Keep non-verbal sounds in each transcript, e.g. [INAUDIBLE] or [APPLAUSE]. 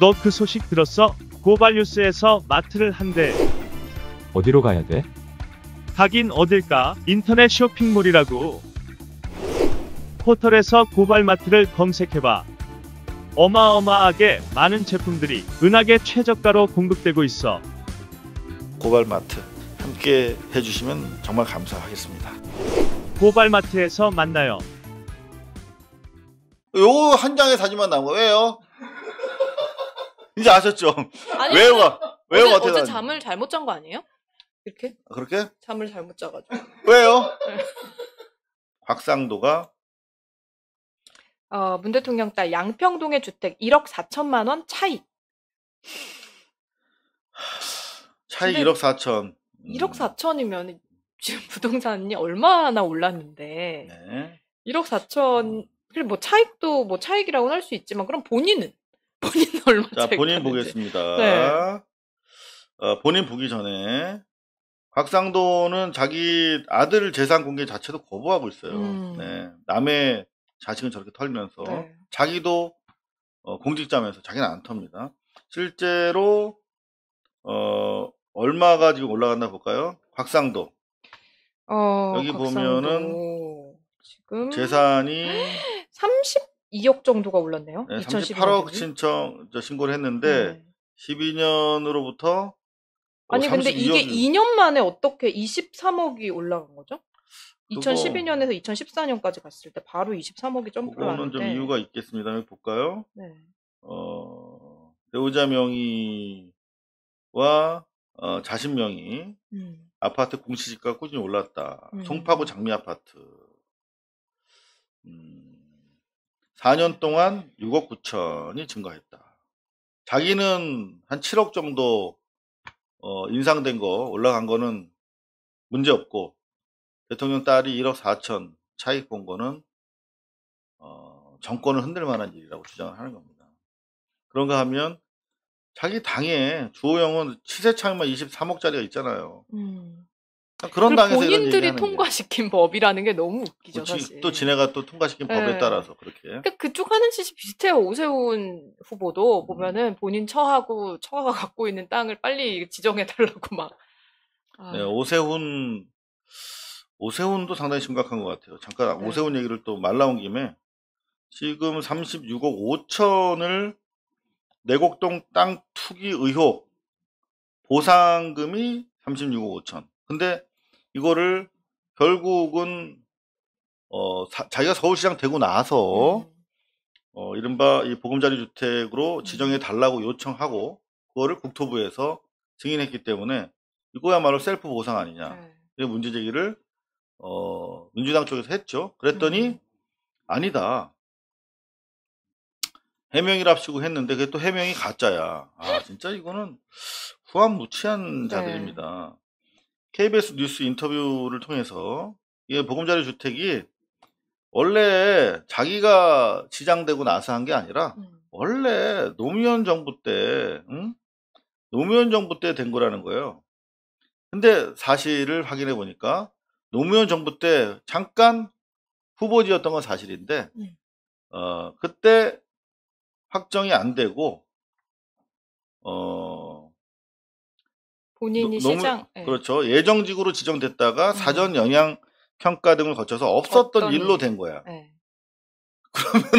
너 그 소식 들었어? 고발뉴스에서 마트를 한대. 어디로 가야 돼? 가긴 어딜까? 인터넷 쇼핑몰이라고. 포털에서 고발마트를 검색해봐. 어마어마하게 많은 제품들이 은하계 최저가로 공급되고 있어. 고발마트 함께 해주시면 정말 감사하겠습니다. 고발마트에서 만나요. 요 한 장의 사진만 남은 거예요. 이제 아셨죠? 아니, 외우가 외우가 어제, 어떻게 어제 잠을 잘못 잔 거 아니에요? 이렇게? 아, 그렇게? 잠을 잘못 자가지고. 왜요? 박상도가 네. 어, 문 대통령 딸 양평동의 주택 1억 4천만 원 차익. 차익 1억 4천. 음. 1억 4천이면 지금 부동산이 얼마나 올랐는데 네. 1억 4천 그래 뭐 차익도 뭐 차익이라고는 할 수 있지만 그럼 본인은 본인 [LAUGHS] 얼마 자, 본인 보겠습니다. 네. 어, 본인 보기 전에 곽상도는 자기 아들 재산 공개 자체도 거부하고 있어요. 네. 음. 네. 남의 자식은 저렇게 털면서 네. 자기도 어, 공직자면서 자기는 안 텁니다. 실제로 어, 얼마가 지금 올라갔나 볼까요? 곽상도. 어, 여기 곽상도. 보면은 지금 재산이 30 [GASPS] 2억 정도가 올랐네요. 네, 38억 신청 신고를 했는데 네. 12년으로부터 뭐 아니 근데 이게 2년 만에 어떻게 23억이 올라간 거죠? 2012년에서 2014년까지 갔을 때 바로 23억이 점프를 하는데 그거는 좀 이유가 있겠습니다. 한번 볼까요? 네. 어, 배우자 명의와 어, 자신 명의 음. 아파트 공시지가 꾸준히 올랐다. 음. 송파구 장미 아파트. 음. 4년 동안 6억 9천이 증가했다. 자기는 한 7억 정도 어, 인상된 거 올라간 거는 문제 없고 대통령 딸이 1억 4천 차익 본 거는 어, 정권을 흔들 만한 일이라고 주장을 하는 겁니다. 그런가 하면 자기 당에 주호영은 시세 창만 23억짜리가 있잖아요. 음. 그러니까 그런 당에서 본인들이 통과시킨 게. 법이라는 게 너무 웃기죠 그치, 사실. 또 지네가 또 통과시킨 네. 법에 따라서 그렇게. 그러니까 그쪽 하는 짓이 비슷해요. 오세훈 후보도 음. 보면은 본인 처하고 처가 갖고 있는 땅을 빨리 지정해 달라고 막. 아. 네, 오세훈 오세훈도 상당히 심각한 것 같아요. 잠깐 네. 오세훈 얘기를 또 말 나온 김에 지금 36억 5천을 내곡동 땅 투기 의혹 보상금이 36억 5천. 근데 이거를 결국은 어, 사, 자기가 서울시장 되고 나서 음. 어, 이른바 이 보금자리 주택으로 지정해 음. 달라고 요청하고 그거를 국토부에서 승인했기 때문에 이거야말로 셀프 보상 아니냐 네. 이 문제 제기를 어, 민주당 쪽에서 했죠. 그랬더니 음. 아니다. 해명이랍시고 했는데 그게 또 해명이 가짜야. 아 진짜 이거는 후한 무치한 네. 자들입니다. KBS 뉴스 인터뷰를 통해서 이 보금자리 주택이 원래 자기가 지장되고 나서 한 게 아니라 음. 원래 노무현 정부 때 응? 노무현 정부 때 된 거라는 거예요. 근데 사실을 확인해 보니까 노무현 정부 때 잠깐 후보지였던 건 사실인데 네. 어 그때 확정이 안 되고 어 본인이 너, 시장 네. 그렇죠 예정직으로 지정됐다가 음. 사전 영향 평가 등을 거쳐서 없었던 어떤... 일로 된 거야. 네. 예. [LAUGHS] 그러면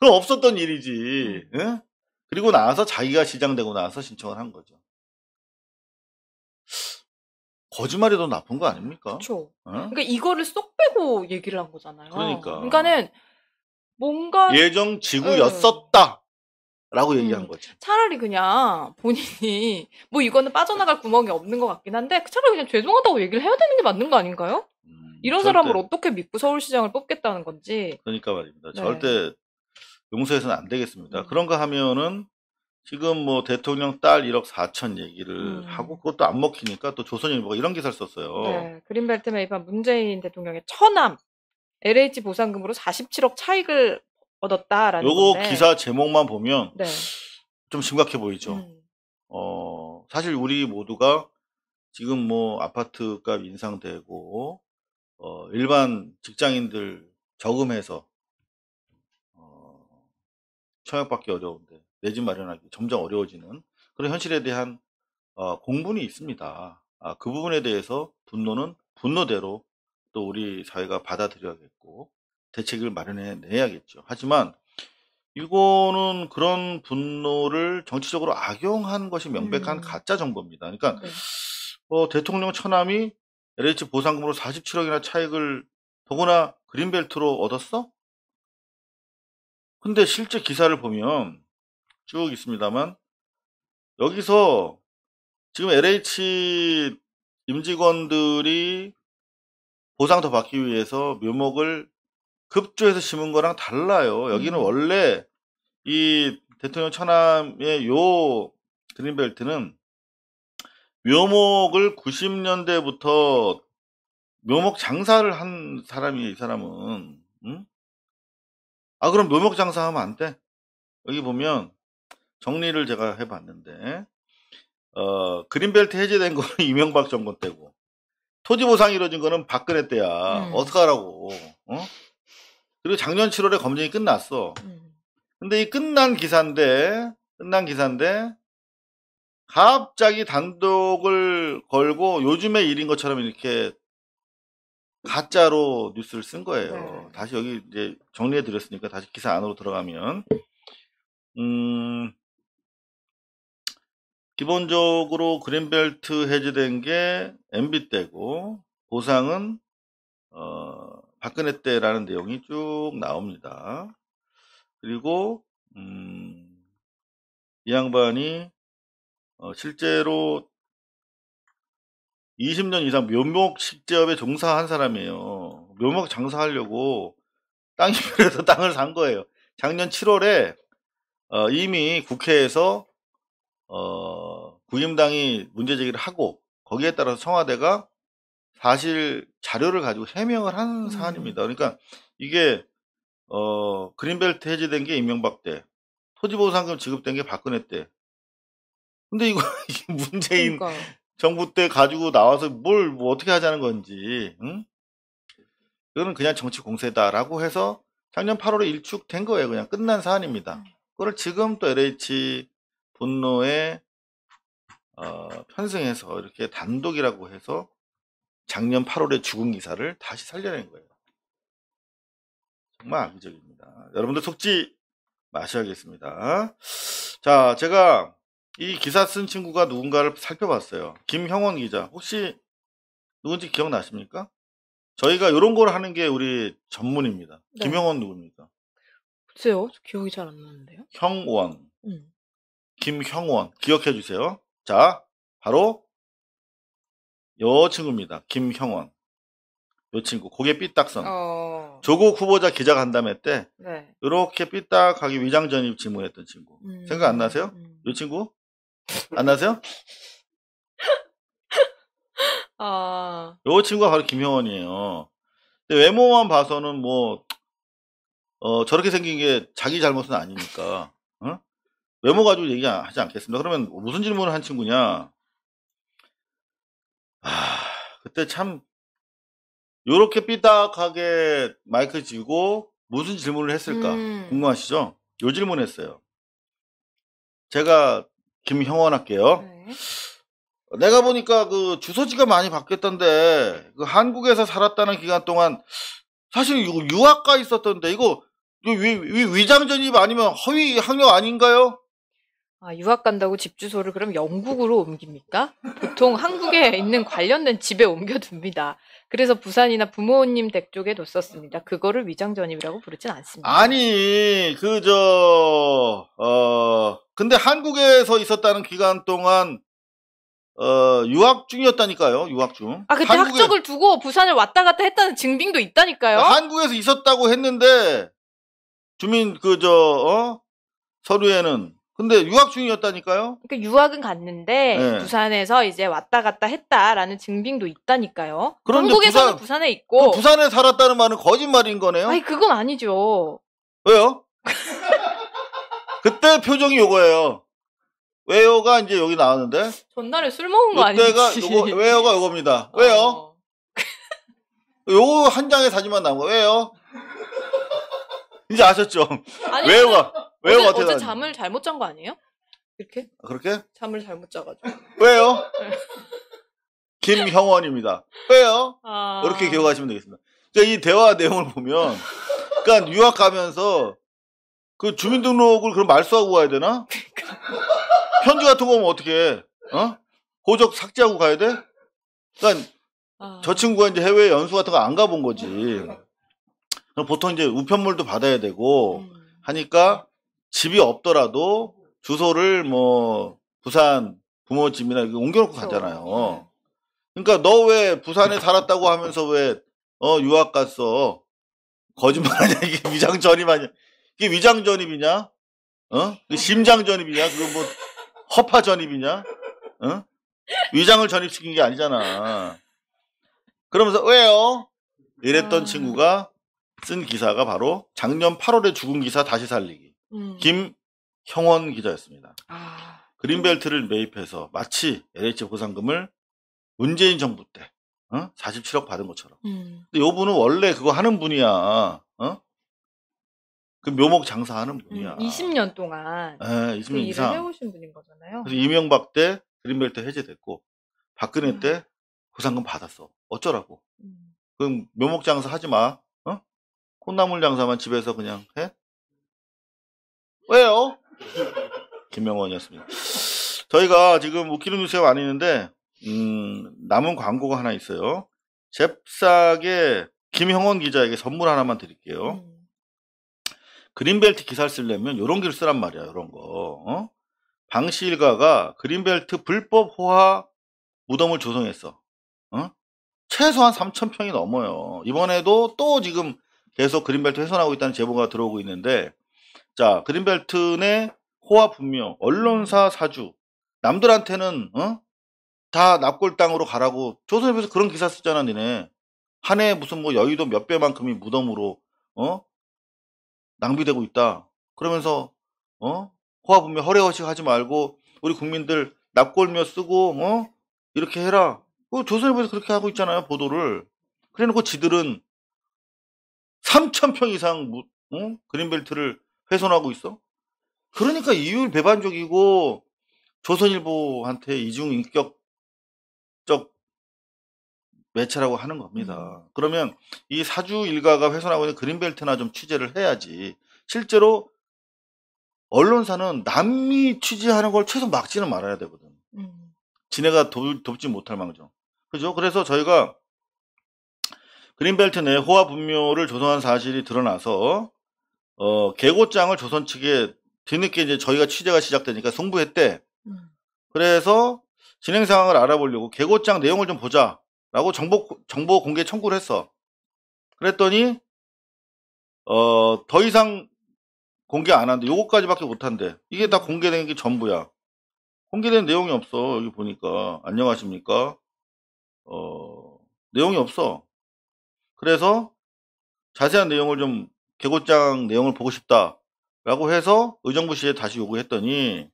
그럼 없었던 일이지. 음. 예? 그리고 나서 자기가 시장되고 나서 신청을 한 거죠. 거짓말이 더 나쁜 거 아닙니까? 그렇죠. 예? 그러니까 이거를 쏙 빼고 얘기를 한 거잖아요. 그러니까. 그러니까는 뭔가 예정 지구였었다. 예. 라고 음. 얘기한 음, 거죠. 차라리 그냥 본인이 뭐 이거는 빠져나갈 구멍이 없는 것 같긴 한데 차라리 그냥 죄송하다고 얘기를 해야 되는 게 맞는 거 아닌가요? 음, 이런 사람을 어떻게 믿고 서울시장을 뽑겠다는 건지. 그러니까 말입니다. 네. 절대 용서해서는 안 되겠습니다. 음. 그런가 하면은 지금 뭐 대통령 딸 1억 4천 얘기를 음. 하고 그것도 안 먹히니까 또 조선일보가 이런 기사를 썼어요. 네, 그린벨트 매입한 문재인 대통령의 처남 LH 보상금으로 47억 차익을 얻었다라는 요거 건데. 기사 제목만 보면 네. 좀 심각해 보이죠. 음. 어, 사실 우리 모두가 지금 뭐 아파트 값 인상되고 어, 일반 직장인들 저금해서 어, 청약받기 어려운데 내 집 마련하기 점점 어려워지는 그런 현실에 대한 어, 공분이 있습니다. 아, 그 부분에 대해서 분노는 분노대로 또 우리 사회가 받아들여야겠고 대책을 마련해 내야겠죠. 하지만 이거는 그런 분노를 정치적으로 악용한 것이 명백한 음. 가짜 정보입니다. 그러니까 네. 어, 대통령 처남이 LH 보상금으로 47억이나 차익을 더구나 그린벨트로 얻었어? 근데 실제 기사를 보면 쭉 있습니다만 여기서 지금 LH 임직원들이 보상 더 받기 위해서 묘목을 급조해서 심은 거랑 달라요. 여기는 음. 원래 이 대통령 천남의요 그린벨트는 묘목을 90년대부터 묘목 장사를 한 사람이에요, 이 사람은. 응? 아, 그럼 묘목 장사하면 안 돼? 여기 보면 정리를 제가 해봤는데, 어, 그린벨트 해제된 거는 [LAUGHS] 이명박 정권 때고, 토지 보상이 이루어진 거는 박근혜 때야. 음. 어떡하라고, 어? 그리고 작년 7월에 검증이 끝났어. 음. 근데 이 끝난 기사인데, 끝난 기사인데, 갑자기 단독을 걸고 요즘의 일인 것처럼 이렇게 가짜로 뉴스를 쓴 거예요. 네. 다시 여기 이제 정리해 드렸으니까 다시 기사 안으로 들어가면, 음, 기본적으로 그린벨트 해제된 게 MB 때고, 보상은, 어, 박근혜 때라는 내용이 쭉 나옵니다. 그리고 음, 이 양반이 어, 실제로 20년 이상 묘목 식재업에 종사한 사람이에요. 묘목 장사하려고 땅이 필요서 [LAUGHS] 땅을 산 거예요. 작년 7월에 어, 이미 국회에서 어, 구임당이 문제 제기를 하고 거기에 따라서 청와대가 사실 자료를 가지고 해명을 한 음. 사안입니다. 그러니까 이게 어 그린벨트 해제된 게임명박 때, 토지보상금 지급된 게 박근혜 때. 근데 이거 [LAUGHS] 문재인 그러니까 정부 때 가지고 나와서 뭘뭐 어떻게 하자는 건지, 응? 이거는 그냥 정치 공세다라고 해서 작년 8월에 일축된 거예요. 그냥 끝난 사안입니다. 음. 그걸 지금 또 LH 분노에 어, 편승해서 이렇게 단독이라고 해서 작년 8월에 죽은 기사를 다시 살려낸 거예요. 정말 악의적입니다. 여러분들 속지 마셔야겠습니다. 자, 제가 이 기사 쓴 친구가 누군가를 살펴봤어요. 김형원 기자. 혹시 누군지 기억나십니까? 저희가 이런 걸 하는 게 우리 전문입니다. 네. 김형원 누굽니까? 글쎄요. 기억이 잘 안 나는데요. 형원. 음. 김형원. 기억해 주세요. 자, 바로 요 친구입니다. 김형원. 요 친구 고개 삐딱선. 어... 조국 후보자 기자 간담회 때 네. 이렇게 삐딱하게 위장 전입 질문했던 친구. 음... 생각 안 나세요? 음... 요 친구 안 나세요? [LAUGHS] 아. 요 친구가 바로 김형원이에요. 근데 외모만 봐서는 뭐 어, 저렇게 생긴 게 자기 잘못은 아니니까. 어? 외모 가지고 얘기하지 않겠습니다. 그러면 무슨 질문을 한 친구냐? 아, 그때 참 요렇게 삐딱하게 마이크 지고 무슨 질문을 했을까 음. 궁금하시죠? 요 질문했어요. 제가 김형원 할게요. 네. 내가 보니까 그 주소지가 많이 바뀌었던데 그 한국에서 살았다는 기간 동안 사실 이거 유학가 있었던데 이거 위, 위, 위장전입 아니면 허위 학력 아닌가요? 아, 유학 간다고 집 주소를 그럼 영국으로 옮깁니까? 보통 한국에 있는 관련된 집에 옮겨둡니다. 그래서 부산이나 부모님 댁 쪽에 뒀었습니다. 그거를 위장전입이라고 부르진 않습니다. 아니, 그, 저, 어, 근데 한국에서 있었다는 기간 동안, 어, 유학 중이었다니까요, 유학 중. 아, 그때 한국에, 학적을 두고 부산을 왔다 갔다 했다는 증빙도 있다니까요? 아, 한국에서 있었다고 했는데, 주민, 그, 저, 어? 서류에는 근데 유학 중이었다니까요? 그러니까 유학은 갔는데 네. 부산에서 이제 왔다 갔다 했다라는 증빙도 있다니까요. 한국에서는 부산, 에 있고 부산에 살았다는 말은 거짓말인 거네요? 아니 그건 아니죠. 왜요? 그때 표정이 요거예요. 왜요가 이제 여기 나왔는데 전날에 술 먹은 거 아니지? 그때가 요거 왜요가 요겁니다. 어. 왜요? 어. 요거 한 장의 사진만 나온 거 왜요? [LAUGHS] 이제 아셨죠? 아니, 왜요가 왜요? 어제, 어제 잠을 잘못 잔 거 아니에요? 이렇게? 아, 그렇게? 잠을 잘못 자가지고. 왜요? 네. 김형원입니다. 왜요? 아... 이렇게 기억하시면 되겠습니다. 이 대화 내용을 보면, 그러니까 유학 가면서 그 주민등록을 그럼 말소하고 가야 되나? 그러니까. 편지 같은 거 오면 어떻게 어? 호적 삭제하고 가야 돼? 그러니까 아... 저 친구가 이제 해외 연수 같은 거 안 가본 거지. 보통 이제 우편물도 받아야 되고 음. 하니까 집이 없더라도 주소를 뭐 부산 부모 집이나 옮겨놓고 그 가잖아요. 그러니까 너 왜 부산에 살았다고 하면서 왜어 유학 갔어 거짓말하냐 이게 [LAUGHS] 위장 전입하냐 이게 위장 전입이냐 어 심장 전입이냐 그거 뭐 허파 전입이냐 어 위장을 전입시킨 게 아니잖아 그러면서 왜요 이랬던 아. 친구가 쓴 기사가 바로 작년 8월에 죽은 기사 다시 살리기 음. 김형원 기자였습니다. 아. 그린벨트를 매입해서 마치 LH 보상금을 문재인 정부 때 어? 47억 받은 것처럼. 음. 근데 요 분은 원래 그거 하는 분이야. 어? 그 묘목 장사하는 음, 분이야. 음, 20년 동안 에, 예, 20년 그 이상. 해오신 분인 거잖아요. 그래서 이명박 때 그린벨트 해제됐고 박근혜 음. 때 보상금 아. 받았어. 어쩌라고? 음. 그럼 묘목 장사 하지 마. 어? 콩나물 장사만 집에서 그냥 해? 왜요? 김명원이었습니다. 저희가 지금 웃기는 뉴스가 많이 있는데 음, 남은 광고가 하나 있어요. 잽싸게 김형원 기자에게 선물 하나만 드릴게요. 음. 그린벨트 기사를 쓰려면 이런 길 쓰란 말이야, 이런 거. 어? 방시 일가가 그린벨트 불법 호화 무덤을 조성했어. 어? 최소한 3천 평이 넘어요. 이번에도 또 지금 계속 그린벨트 훼손하고 있다는 제보가 들어오고 있는데 자, 그린벨트 내 호화 분묘, 언론사 사주. 남들한테는, 어? 다 납골당으로 가라고. 조선일보에서 그런 기사 쓰잖아, 니네. 한 해 무슨 뭐 여의도 몇 배만큼이 무덤으로, 어? 낭비되고 있다. 그러면서, 어? 호화 분묘 허례허식 하지 말고, 우리 국민들 납골묘 쓰고, 어? 이렇게 해라. 어, 조선일보에서 그렇게 하고 있잖아요, 보도를. 그래 놓고 지들은 3천평 이상, 어? 그린벨트를 훼손하고 있어? 그러니까 이율 배반적이고 조선일보한테 이중인격적 매체라고 하는 겁니다. 음. 그러면 이 사주 일가가 훼손하고 있는 그린벨트나 좀 취재를 해야지. 실제로 언론사는 남미 취재하는 걸 최소 막지는 말아야 되거든. 음. 지네가 돕, 돕지 못할 망정. 그죠? 그래서 저희가 그린벨트 내 호화 분묘를 조성한 사실이 드러나서 어, 개고장을 조선 측에 뒤늦게 이제 저희가 취재가 시작되니까 송부했대. 음. 그래서 진행 상황을 알아보려고 개고장 내용을 좀 보자라고 정보 정보 공개 청구를 했어. 그랬더니 어, 더 이상 공개 안 한대. 요거까지밖에 못 한대. 이게 다 공개된 게 전부야. 공개된 내용이 없어. 여기 보니까 안녕하십니까? 어, 내용이 없어. 그래서 자세한 내용을 좀 개고장 내용을 보고 싶다라고 해서 의정부시에 다시 요구했더니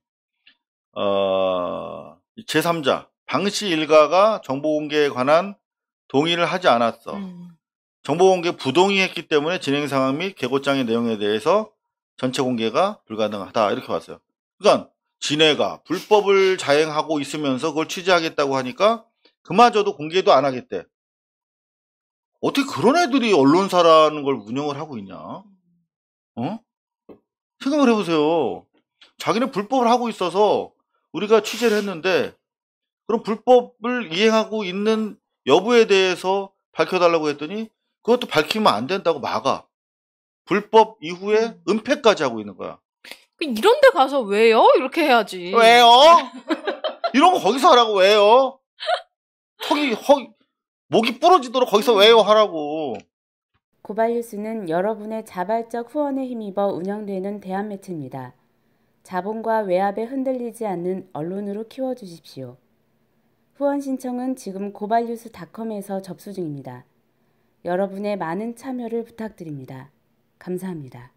어, 제3자 방시 일가가 정보공개에 관한 동의를 하지 않았어. 음. 정보공개 부동의했기 때문에 진행 상황 및 개고장의 내용에 대해서 전체 공개가 불가능하다 이렇게 봤어요. 그러니까 진해가 불법을 자행하고 있으면서 그걸 취재하겠다고 하니까 그마저도 공개도 안 하겠대. 어떻게 그런 애들이 언론사라는 걸 운영을 하고 있냐? 어? 생각을 해보세요. 자기는 불법을 하고 있어서 우리가 취재를 했는데 그럼 불법을 이행하고 있는 여부에 대해서 밝혀달라고 했더니 그것도 밝히면 안 된다고 막아. 불법 이후에 음. 은폐까지 하고 있는 거야. 그 이런 데 가서 왜요? 이렇게 해야지. 왜요? [LAUGHS] 이런 거 거기서 하라고 왜요? 허기, 허, 기 목이 부러지도록 거기서 외워 하라고. 고발뉴스는 여러분의 자발적 후원에 힘입어 운영되는 대한매체입니다. 자본과 외압에 흔들리지 않는 언론으로 키워주십시오. 후원 신청은 지금 고발뉴스닷컴에서 접수 중입니다. 여러분의 많은 참여를 부탁드립니다. 감사합니다.